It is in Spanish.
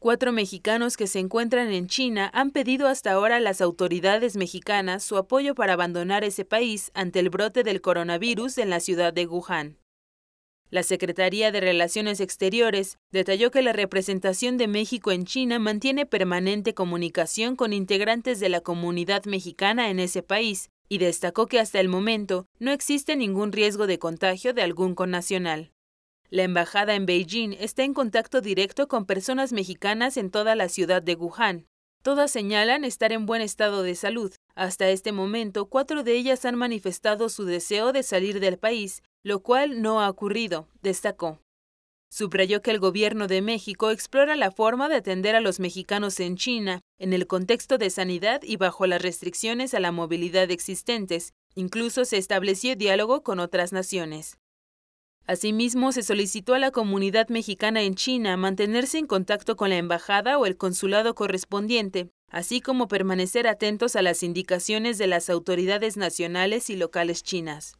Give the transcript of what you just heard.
Cuatro mexicanos que se encuentran en China han pedido hasta ahora a las autoridades mexicanas su apoyo para abandonar ese país ante el brote del coronavirus en la ciudad de Wuhan. La Secretaría de Relaciones Exteriores detalló que la representación de México en China mantiene permanente comunicación con integrantes de la comunidad mexicana en ese país y destacó que hasta el momento no existe ningún riesgo de contagio de algún connacional. La embajada en Beijing está en contacto directo con personas mexicanas en toda la ciudad de Wuhan. Todas señalan estar en buen estado de salud. Hasta este momento, cuatro de ellas han manifestado su deseo de salir del país, lo cual no ha ocurrido, destacó. Subrayó que el gobierno de México explora la forma de atender a los mexicanos en China, en el contexto de sanidad y bajo las restricciones a la movilidad existentes. Incluso se estableció diálogo con otras naciones. Asimismo, se solicitó a la comunidad mexicana en China mantenerse en contacto con la embajada o el consulado correspondiente, así como permanecer atentos a las indicaciones de las autoridades nacionales y locales chinas.